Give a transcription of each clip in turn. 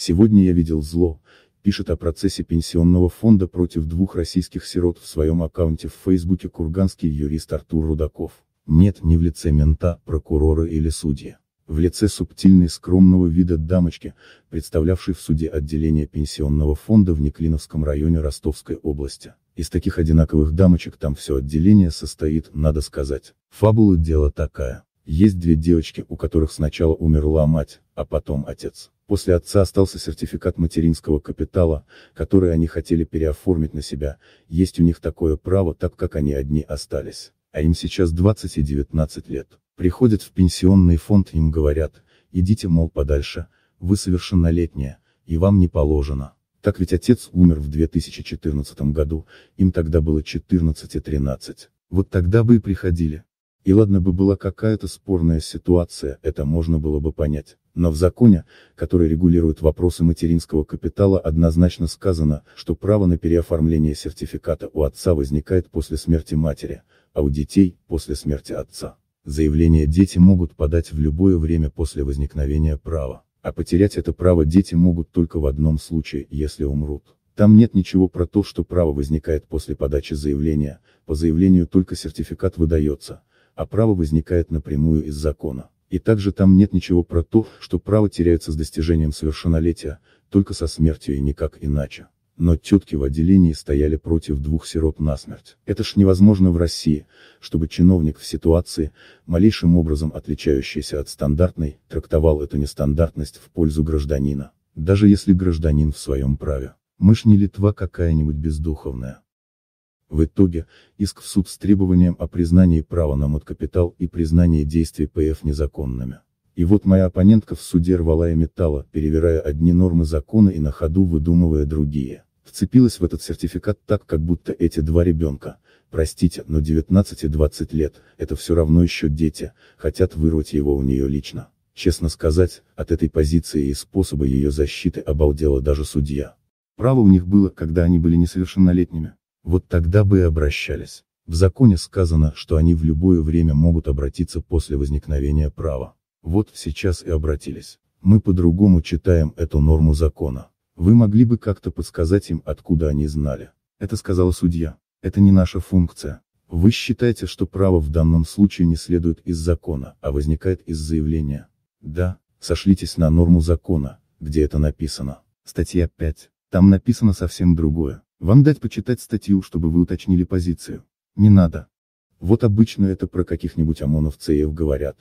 Сегодня я видел зло, пишет о процессе пенсионного фонда против двух российских сирот в своем аккаунте в Фейсбуке курганский юрист Артур Рудаков. Нет, не в лице мента, прокурора или судьи. В лице субтильной скромного вида дамочки, представлявшей в суде отделение пенсионного фонда в Неклиновском районе Ростовской области. Из таких одинаковых дамочек там все отделение состоит, надо сказать. Фабула дела такая. Есть две девочки, у которых сначала умерла мать, а потом отец. После отца остался сертификат материнского капитала, который они хотели переоформить на себя, есть у них такое право, так как они одни остались. А им сейчас 20 и 19 лет. Приходят в пенсионный фонд, им говорят, идите, мол, подальше, вы совершеннолетняя, и вам не положено. Так ведь отец умер в 2014 году, им тогда было 14 и 13. Вот тогда бы и приходили. И ладно бы была какая-то спорная ситуация, это можно было бы понять. Но в законе, который регулирует вопросы материнского капитала однозначно сказано, что право на переоформление сертификата у отца возникает после смерти матери, а у детей – после смерти отца. Заявление дети могут подать в любое время после возникновения права, а потерять это право дети могут только в одном случае, если умрут. Там нет ничего про то, что право возникает после подачи заявления, по заявлению только сертификат выдается, а право возникает напрямую из закона. И также там нет ничего про то, что право теряется с достижением совершеннолетия, только со смертью и никак иначе. Но тетки в отделении стояли против двух сирот насмерть. Это ж невозможно в России, чтобы чиновник в ситуации, малейшим образом отличающейся от стандартной, трактовал эту нестандартность в пользу гражданина. Даже если гражданин в своем праве. Мы ж не Литва какая-нибудь бездуховная. В итоге, иск в суд с требованием о признании права на мат-капитал и признании действий ПФ незаконными. И вот моя оппонентка в суде рвала и металла, перевирая одни нормы закона и на ходу выдумывая другие. Вцепилась в этот сертификат так, как будто эти два ребенка, простите, но 19 и 20 лет, это все равно еще дети, хотят вырвать его у нее лично. Честно сказать, от этой позиции и способа ее защиты обалдела даже судья. Право у них было, когда они были несовершеннолетними вот тогда бы и обращались. В законе сказано, что они в любое время могут обратиться после возникновения права. Вот сейчас и обратились. Мы по-другому читаем эту норму закона. Вы могли бы как-то подсказать им, откуда они знали. Это сказала судья. Это не наша функция. Вы считаете, что право в данном случае не следует из закона, а возникает из заявления? Да, сошлитесь на норму закона, где это написано. Статья 5. Там написано совсем другое. Вам дать почитать статью, чтобы вы уточнили позицию? Не надо. Вот обычно это про каких-нибудь ОМОНовцев говорят.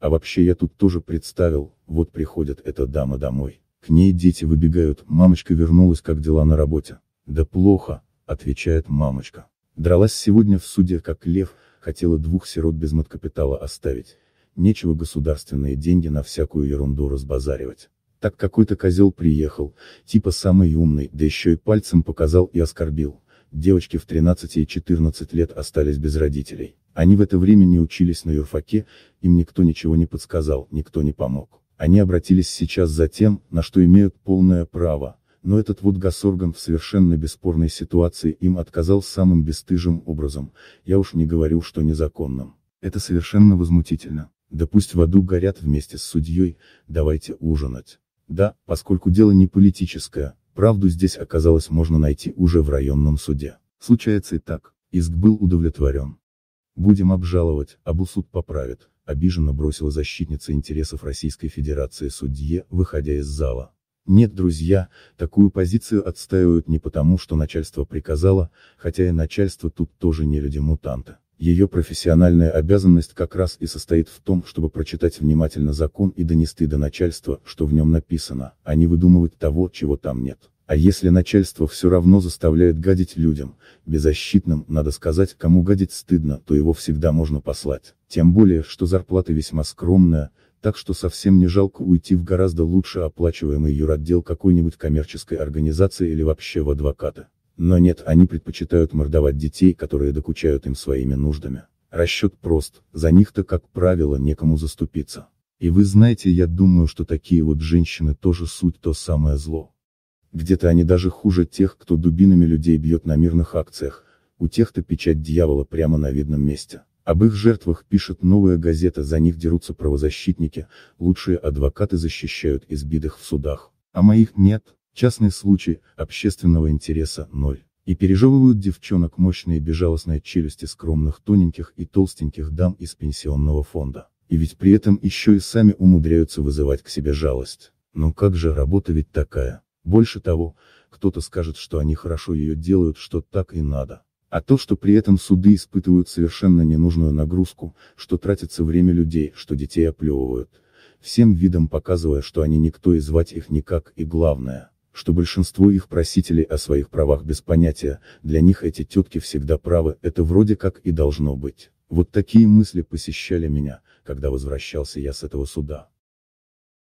А вообще я тут тоже представил, вот приходит эта дама домой. К ней дети выбегают, мамочка вернулась, как дела на работе. Да плохо, отвечает мамочка. Дралась сегодня в суде, как лев, хотела двух сирот без маткапитала оставить. Нечего государственные деньги на всякую ерунду разбазаривать так какой-то козел приехал, типа самый умный, да еще и пальцем показал и оскорбил. Девочки в 13 и 14 лет остались без родителей. Они в это время не учились на юрфаке, им никто ничего не подсказал, никто не помог. Они обратились сейчас за тем, на что имеют полное право, но этот вот Гасорган в совершенно бесспорной ситуации им отказал самым бесстыжим образом, я уж не говорю, что незаконным. Это совершенно возмутительно. Да пусть в аду горят вместе с судьей, давайте ужинать. Да, поскольку дело не политическое, правду здесь оказалось можно найти уже в районном суде. Случается и так, иск был удовлетворен. Будем обжаловать, Абу суд поправит, обиженно бросила защитница интересов Российской Федерации судье, выходя из зала. Нет, друзья, такую позицию отстаивают не потому, что начальство приказало, хотя и начальство тут тоже не люди-мутанты. Ее профессиональная обязанность как раз и состоит в том, чтобы прочитать внимательно закон и донести до начальства, что в нем написано, а не выдумывать того, чего там нет. А если начальство все равно заставляет гадить людям, беззащитным, надо сказать, кому гадить стыдно, то его всегда можно послать. Тем более, что зарплата весьма скромная, так что совсем не жалко уйти в гораздо лучше оплачиваемый юротдел какой-нибудь коммерческой организации или вообще в адвоката. Но нет, они предпочитают мордовать детей, которые докучают им своими нуждами. Расчет прост, за них-то, как правило, некому заступиться. И вы знаете, я думаю, что такие вот женщины тоже суть то самое зло. Где-то они даже хуже тех, кто дубинами людей бьет на мирных акциях, у тех-то печать дьявола прямо на видном месте. Об их жертвах пишет новая газета, за них дерутся правозащитники, лучшие адвокаты защищают избитых в судах. А моих нет. Частный случай, общественного интереса – ноль. И пережевывают девчонок мощные безжалостные челюсти скромных тоненьких и толстеньких дам из пенсионного фонда. И ведь при этом еще и сами умудряются вызывать к себе жалость. Но как же работа ведь такая? Больше того, кто-то скажет, что они хорошо ее делают, что так и надо. А то, что при этом суды испытывают совершенно ненужную нагрузку, что тратится время людей, что детей оплевывают, всем видом показывая, что они никто и звать их никак, и главное, что большинство их просителей о своих правах без понятия, для них эти тетки всегда правы, это вроде как и должно быть. Вот такие мысли посещали меня, когда возвращался я с этого суда.